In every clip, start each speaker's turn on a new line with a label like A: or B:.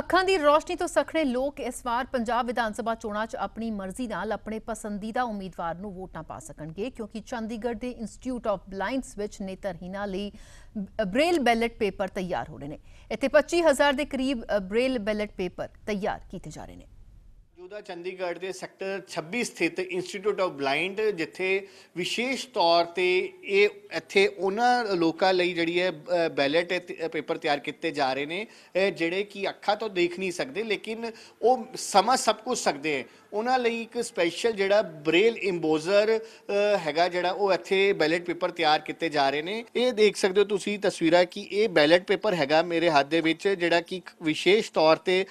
A: ਅੱਖਾਂ ਦੀ ਰੋਸ਼ਨੀ ਤੋਂ ਸਖਣੇ ਲੋਕ ਇਸ ਵਾਰ ਪੰਜਾਬ ਵਿਧਾਨ ਸਭਾ ਚੋਣਾਂ 'ਚ ਆਪਣੀ ਮਰਜ਼ੀ ਨਾਲ ਆਪਣੇ ਪਸੰਦੀਦਾ ਉਮੀਦਵਾਰ ਨੂੰ ਵੋਟਾਂ ਪਾ ਸਕਣਗੇ ਕਿਉਂਕਿ ਚੰਡੀਗੜ੍ਹ ਦੇ ਇੰਸਟੀਚਿਊਟ ਆਫ ਬਲਾਈਂਡਸ ਵਿੱਚ ਨੇਤਰਹੀਨਾਂ ਲਈ ਬ੍ਰੇਲ ਬੈਲਟ ਪੇਪਰ ਤਿਆਰ ਹੋ ਰਹੇ ਨੇ ਇੱਥੇ 25000 ਦੇ ਕਰੀਬ ਬ੍ਰੇਲ ਬੈਲਟ ਪੇਪਰ ਤਿਆਰ ਕੀਤੇ ਜਾ ਰਹੇ ਨੇ ਮੌਜੂਦਾ ਚੰਡੀਗੜ੍ਹ ਦੇ ਸੈਕਟਰ 26 ਸਥਿਤ ਇੰਸਟੀਚਿਊਟ ਆਫ ਬਲਾਈਂਡ ਜਿੱਥੇ ਵਿਸ਼ੇਸ਼ ਤੌਰ ਤੇ ਇਹ ਇੱਥੇ ਉਹਨਾਂ ਲੋਕਾਂ ਲਈ ਜਿਹੜੀ ਹੈ ਬੈਲਟ ਪੇਪਰ ਤਿਆਰ ਕੀਤੇ ਜਾ ਰਹੇ ਨੇ ਜਿਹੜੇ ਕਿ ਅੱਖਾਂ ਤੋਂ ਦੇਖ ਨਹੀਂ ਸਕਦੇ ਲੇਕਿਨ ਉਹ ਸਮਝ ਸਭ ਕੁਝ ਸਕਦੇ ਹੈ ਉਹਨਾਂ ਲਈ ਇੱਕ ਸਪੈਸ਼ਲ ਜਿਹੜਾ ਬ੍ਰੇਲ ਇੰਬੋਜ਼ਰ ਹੈਗਾ ਜਿਹੜਾ ਉਹ ਇੱਥੇ ਬੈਲਟ ਪੇਪਰ ਤਿਆਰ ਕੀਤੇ ਜਾ ਰਹੇ ਨੇ ਇਹ ਦੇਖ ਸਕਦੇ ਹੋ ਤੁਸੀਂ ਤਸਵੀਰਾਂ ਕਿ ਇਹ ਬੈਲਟ ਪੇਪਰ ਹੈਗਾ ਮੇਰੇ ਹੱਥ ਦੇ ਵਿੱਚ ਜਿਹੜਾ ਕਿ ਵਿਸ਼ੇਸ਼ ਤੌਰ ਤੇ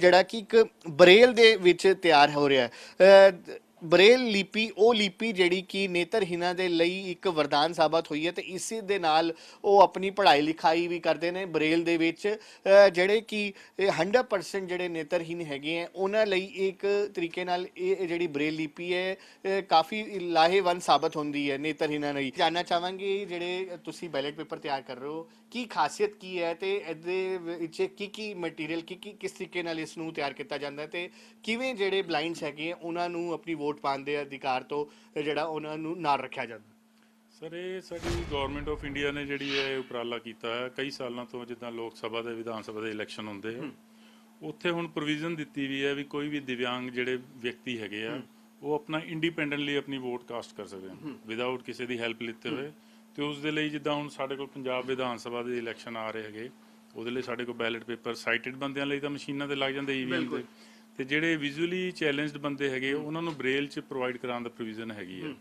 A: ਜਿਹੜਾ ਕਿ ਇੱਕ ਬ੍ਰੇਲ ਦੇ ਵਿੱਚ ਤਿਆਰ ਹੋ ਰਿਹਾ ਹੈ ਬ੍ਰੇਲ ਲਿਪੀ ਉਹ ਲਿਪੀ ਜਿਹੜੀ ਕਿ ਨੇਤਰਹੀਨਾਂ ਦੇ ਲਈ ਇੱਕ ਵਰਦਾਨ ਸਾਬਤ ਹੋਈ ਹੈ ਤੇ ਇਸੇ ਦੇ ਨਾਲ ਉਹ ਆਪਣੀ ਪੜ੍ਹਾਈ ਲਿਖਾਈ ਵੀ ਕਰਦੇ ਨੇ ਬ੍ਰੇਲ ਦੇ ਵਿੱਚ ਜਿਹੜੇ ਕਿ 100% ਜਿਹੜੇ ਨੇਤਰਹੀਨ ਹੈਗੇ ਆ ਉਹਨਾਂ ਲਈ ਇੱਕ ਤਰੀਕੇ ਨਾਲ ਇਹ ਜਿਹੜੀ ਬ੍ਰੇਲ ਲਿਪੀ ਹੈ ਕਾਫੀ ਲਾਹੇਵੰਦ ਸਾਬਤ ਹੁੰਦੀ ਹੈ ਨੇਤਰਹੀਨਾਂ ਲਈ ਜਾਨਣਾ ਚਾਹਾਂਗੇ ਜਿਹੜੇ ਤੁਸੀਂ ਬੈਲਟ ਪੇਪਰ ਤਿਆਰ ਕਰ ਰਹੇ ਹੋ ਕੀ ਖਾਸੀਅਤ ਕੀ ਹੈ ਤੇ ਇਹਦੇ ਵਿੱਚ ਕੀ ਕੀ ਮਟੀਰੀਅਲ ਕੀ ਕੀ ਕਿਸ ਤਰੀਕੇ ਨਾਲ ਇਸ ਨੂੰ ਤਿਆਰ ਕੀਤਾ ਜਾਂਦਾ ਤੇ ਕਿਵੇਂ ਜਿਹੜੇ ਬਲਾਈਂਡਸ ਹੈਗੇ ਉਹਨਾਂ ਨੂੰ ਆਪਣੀ ਵੋਟ ਵੋਟ ਪਾਉਣ ਦੇ ਅਧਿਕਾਰ ਤੋਂ ਜਿਹੜਾ ਉਹਨਾਂ ਨੂੰ ਨਾਲ ਰੱਖਿਆ ਜਾਂਦਾ
B: ਸਰ ਇਹ ਸਾਡੀ ਗਵਰਨਮੈਂਟ ਆਫ ਇੰਡੀਆ ਨੇ ਜਿਹੜੀ ਹੈ ਉਪਰਾਲਾ ਕੀਤਾ ਹੈ ਕਈ ਸਾਲਾਂ ਤੋਂ ਜਿੱਦਾਂ ਲੋਕ ਸਭਾ ਦੇ ਵਿਧਾਨ ਸਭਾ ਦੇ ਇਲੈਕਸ਼ਨ ਹੁੰਦੇ ਆ ਉੱਥੇ ਹੁਣ ਪ੍ਰੋਵੀਜ਼ਨ ਦਿੱਤੀ ਵੀ ਹੈ ਵੀ ਕੋਈ ਵੀ ਦਿਵਿਆਂਗ ਜਿਹੜੇ ਵਿਅਕਤੀ ਹੈਗੇ ਆ ਉਹ ਆਪਣਾ ਇੰਡੀਪੈਂਡੈਂਟਲੀ ਆਪਣੀ ਵੋਟ ਕਾਸਟ ਕਰ ਸਕਦੇ ਹਨ ਵਿਦਆਊਟ ਕਿਸੇ ਦੀ ਹੈਲਪ ਲਿੱਤੇ ਹੋਏ ਤੇ ਉਸ ਦੇ ਲਈ ਜਿੱਦਾਂ ਹੁਣ ਸਾਡੇ ਕੋਲ ਪੰਜਾਬ ਵਿਧਾਨ ਸਭਾ ਦੇ ਇਲੈਕਸ਼ਨ ਆ ਰਹੇ ਹੈਗੇ ਉਹਦੇ ਲਈ ਸਾਡੇ ਕੋਲ ਬੈਲਟ ਪੇਪਰ ਸਾਈਟਡ ਬੰਦਿਆਂ ਲਈ ਤਾਂ ਮਸ਼ੀਨਾਂ ਤੇ ਲੱਗ ਜਾਂਦੇ ਈਵੀਐਮ ਤੇ ਤੇ ਜਿਹੜੇ ਵਿਜ਼ੂਅਲੀ ਚੈਲੰਜਡ ਬੰਦੇ ਹੈਗੇ ਉਹਨਾਂ ਨੂੰ ਬ੍ਰੇਲ 'ਚ ਪ੍ਰੋਵਾਈਡ ਕਰਾਉਣ ਦਾ ਪ੍ਰੋਵੀਜ਼ਨ ਹੈਗੀ ਹੈ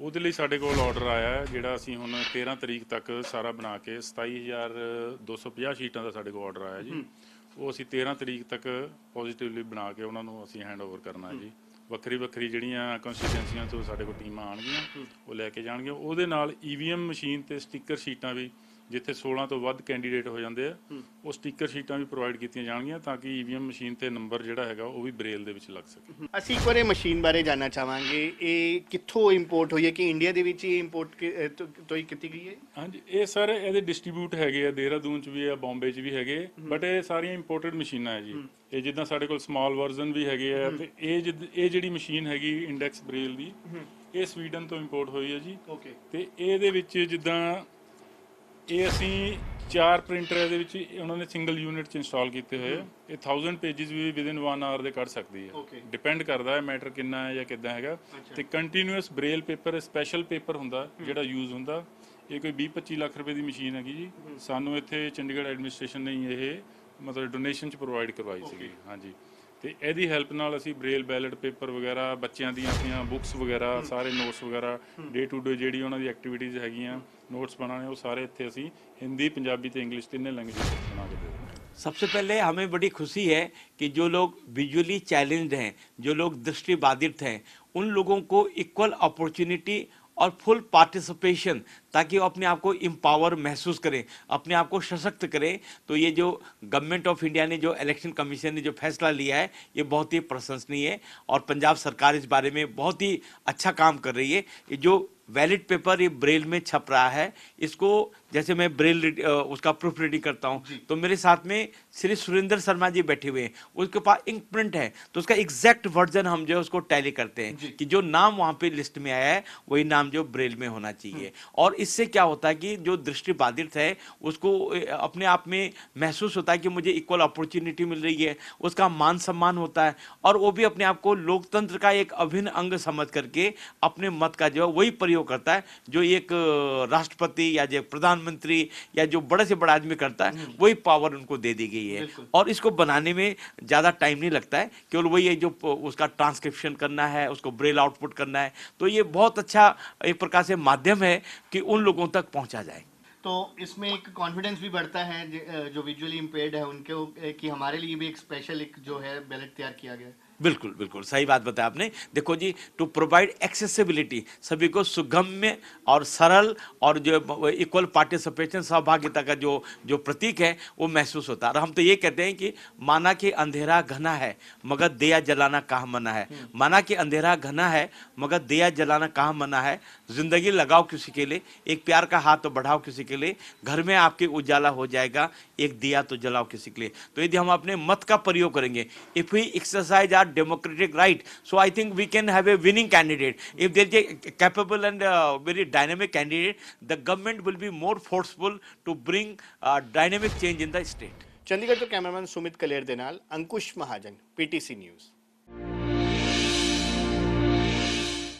B: ਉਹਦੇ ਲਈ ਸਾਡੇ ਕੋਲ ਆਰਡਰ ਆਇਆ ਜਿਹੜਾ ਅਸੀਂ ਹੁਣ 13 ਤਰੀਕ ਤੱਕ ਸਾਰਾ ਬਣਾ ਕੇ 27250 ਸ਼ੀਟਾਂ ਦਾ ਸਾਡੇ ਕੋਲ ਆਰਡਰ ਆਇਆ ਜੀ ਉਹ ਅਸੀਂ 13 ਤਰੀਕ ਤੱਕ ਪੋਜ਼ਿਟਿਵਲੀ ਬਣਾ ਕੇ ਉਹਨਾਂ ਨੂੰ ਅਸੀਂ ਹੈਂਡਓਵਰ ਕਰਨਾ ਜੀ ਵੱਖਰੀ ਵੱਖਰੀ ਜਿਹੜੀਆਂ ਕੰਸਟੀਟੈਂਸੀਆਂ ਤੋਂ ਸਾਡੇ ਕੋਲ ਟੀਮਾਂ ਆਣਗੀਆਂ ਉਹ ਲੈ ਕੇ ਜਾਣਗੇ ਉਹਦੇ ਨਾਲ ਈਵੀਐਮ e ਮਸ਼ੀਨ ਤੇ ਸਟicker ਸ਼ੀਟਾਂ ਵੀ ਜਿੱਥੇ 16 ਤੋਂ ਵੱਧ ਕੈਂਡੀਡੇਟ ਹੋ ਜਾਂਦੇ ਆ ਉਹ ਸਟicker ਸ਼ੀਟਾਂ ਵੀ ਪ੍ਰੋਵਾਈਡ ਕੀਤੀਆਂ ਜਾਣਗੀਆਂ ਤਾਂ ਕਿ ਈਵੀਐਮ e ਮਸ਼ੀਨ ਤੇ ਨੰਬਰ ਜਿਹੜਾ ਹੈਗਾ ਉਹ ਵੀ ਬ੍ਰੇਲ ਦੇ ਵਿੱਚ ਲੱਗ ਸਕੇ
A: ਅਸੀਂ ਇੱਕ ਇਹ ਮਸ਼ੀਨ ਬਾਰੇ ਜਾਨਣਾ ਚਾਹਾਂਗੇ ਇਹ ਕਿੱਥੋਂ ਇੰਪੋਰਟ ਹੋਈ ਹੈ ਕਿ ਇੰਡੀਆ ਦੇ ਵਿੱਚ ਹੀ ਇੰਪੋਰਟ ਤੋਂ ਹੀ ਕੀਤੀ ਗਈ ਹੈ
B: ਹਾਂਜੀ ਇਹ ਸਰ ਇਹਦੇ ਡਿਸਟ੍ਰੀਬਿਊਟ ਹੈਗੇ ਆ ਦੇਹਰਾਦੂਨ 'ਚ ਵੀ ਆ ਬੰਬੇ 'ਚ ਵੀ ਹੈਗੇ ਬਟ ਇਹ ਸਾਰੀਆਂ ਇੰਪੋਰਟਡ ਮਸ਼ੀਨਾਂ ਹੈ ਜੀ ਇਹ ਜਿੱਦਾਂ ਸਾਡੇ ਕੋਲ ਸਮਾਲ ਵਰਜ਼ਨ ਵੀ ਹੈਗੇ ਆ ਤੇ ਇਹ ਇਹ ਜਿਹੜੀ ਮਸ਼ੀਨ ਹੈਗੀ ਇੰਡੈਕਸ ਬ੍ਰੇਲ ਦੀ ਇਹ ਸਵੀਡਨ ਤੋਂ ਇੰਪੋਰਟ ਹੋਈ ਹੈ ਜੀ ਓਕੇ ਤੇ ਇਹਦੇ ਵਿੱਚ ਜਿੱਦਾਂ ਇਹ ਅਸੀਂ ਚਾਰ ਪ੍ਰਿੰਟਰ ਇਹਦੇ ਵਿੱਚ ਉਹਨਾਂ ਨੇ ਸਿੰਗਲ ਯੂਨਿਟ ਚ ਇੰਸਟਾਲ ਕੀਤੇ ਹੋਏ ਇਹ 1000 ਪੇजेस ਵੀ ਵਿਦਿਨ 1 ਆਵਰ ਦੇ ਕੱਢ ਸਕਦੀ ਹੈ ਡਿਪੈਂਡ ਕਰਦਾ ਹੈ ਮੈਟਰ ਕਿੰਨਾ ਹੈ ਜਾਂ ਕਿੱਦਾਂ ਹੈਗਾ ਤੇ continuous braille paper special paper ਹੁੰਦਾ ਜਿਹੜਾ ਯੂਜ਼ ਹੁੰਦਾ ਇਹ ਕੋਈ 20-25 ਲੱਖ ਰੁਪਏ ਦੀ ਮਸ਼ੀਨ ਹੈਗੀ ਜੀ ਸਾਨੂੰ ਇੱਥੇ ਚੰਡੀਗੜ੍ਹ ਐਡਮਿਨਿਸਟ੍ਰੇਸ਼ਨ ਨੇ ਇਹ ਮਤਲਬ ਡੋਨੇਸ਼ਨ ਚ ਪ੍ਰੋਵਾਈਡ ਕਰਵਾਈ ਸੀਗੀ ਹਾਂਜੀ ਤੇ ਇਹਦੀ ਹੈਲਪ ਨਾਲ ਅਸੀਂ ਬ੍ਰੇਲ ਬੈਲਟ ਪੇਪਰ ਵਗੈਰਾ ਬੱਚਿਆਂ ਦੀਆਂ ਆਪਣੀਆਂ ਬੁੱਕਸ ਵਗੈਰਾ ਸਾਰੇ ਨੋਟਸ ਵਗੈਰਾ ਡੇ ਟੂ ਡੇ ਜਿਹੜੀ ਉਹਨਾਂ ਦੀ ਐਕਟੀਵਿਟੀਜ਼ ਹੈਗੀਆਂ ਨੋਟਸ ਬਣਾਉਣੇ ਉਹ ਸਾਰੇ ਇੱਥੇ ਅਸੀਂ ਹਿੰਦੀ ਪੰਜਾਬੀ ਤੇ ਇੰਗਲਿਸ਼ ਤਿੰਨੇ ਲੈਂਗੁਏਜ ਬਣਾ ਕੇ ਦੇ ਦਿੰਦੇ
C: हैं सबसे पहले हमें बड़ी खुशी है कि जो लोग विजुअली चैलेंज्ड हैं जो लोग दृष्टि बाधित ਹੈ उन लोगों को इक्वल और फुल पार्टिसिपेशन ताकि वो अपने आप को इम्पावर महसूस करें अपने आप को सशक्त करें तो ये जो गवर्नमेंट ऑफ इंडिया ने जो इलेक्शन कमीशन ने जो फैसला लिया है ये बहुत ही प्रशंसनीय है और पंजाब सरकार इस बारे में बहुत ही अच्छा काम कर रही है ये जो वैलिड पेपर ये ब्रेल में छप रहा है इसको जैसे मैं ब्रेल उसका प्रूफ रीडिंग करता हूँ तो मेरे साथ में श्री सुरेंद्र शर्मा जी बैठे हुए हैं उसके पास इंक प्रिंट है तो उसका एग्जैक्ट वर्जन हम जो है उसको टैली करते हैं कि जो नाम वहाँ पे लिस्ट में आया है वही नाम जो ब्रेल में होना चाहिए हम्म। और इससे क्या होता है कि जो दृष्टि बाधित है उसको अपने आप में महसूस होता है कि मुझे इक्वल अपॉर्चुनिटी मिल रही है उसका मान सम्मान होता है और वो भी अपने आप को लोकतंत्र का एक अभिन्न अंग समझ करके अपने मत का जो है वही प्रयोग वो करता है जो एक राष्ट्रपति या जो प्रधानमंत्री या जो बड़े से बड़ा आदमी करता है हम्म। वही पावर उनको दे दी गई है और इसको बनाने में ज़्यादा टाइम नहीं लगता है केवल वही है जो उसका ट्रांसक्रिप्शन करना है उसको ब्रेल आउटपुट करना है तो ये बहुत अच्छा एक प्रकार से माध्यम है कि उन लोगों तक पहुँचा जाए
A: तो इसमें एक कॉन्फिडेंस भी बढ़ता है जो विजुअली इम्पेयर्ड है उनके कि हमारे लिए भी एक स्पेशल एक जो है बैलेट तैयार किया गया है
C: बिल्कुल बिल्कुल सही बात बताया आपने देखो जी टू प्रोवाइड एक्सेसिबिलिटी सभी को सुगम्य और सरल और जो इक्वल पार्टिसिपेशन सहभागिता का जो जो प्रतीक है वो महसूस होता है और हम तो ये कहते हैं कि माना कि अंधेरा घना है मगर दिया जलाना कहाँ मना है हम्म। माना कि अंधेरा घना है मगर दिया जलाना कहाँ मना है जिंदगी लगाओ किसी के लिए एक प्यार का हाथ तो बढ़ाओ किसी के लिए घर में आपके उजाला हो जाएगा एक दिया तो जलाओ किसी के लिए तो यदि हम अपने मत का प्रयोग करेंगे if we exercise our democratic right. So I think we can have a winning candidate. If there is a capable and uh, very dynamic candidate, the government will be more forceful to bring a uh, dynamic change in the state.
A: Chandigarh to cameraman Sumit Kaler Denal, Ankush Mahajan, PTC News.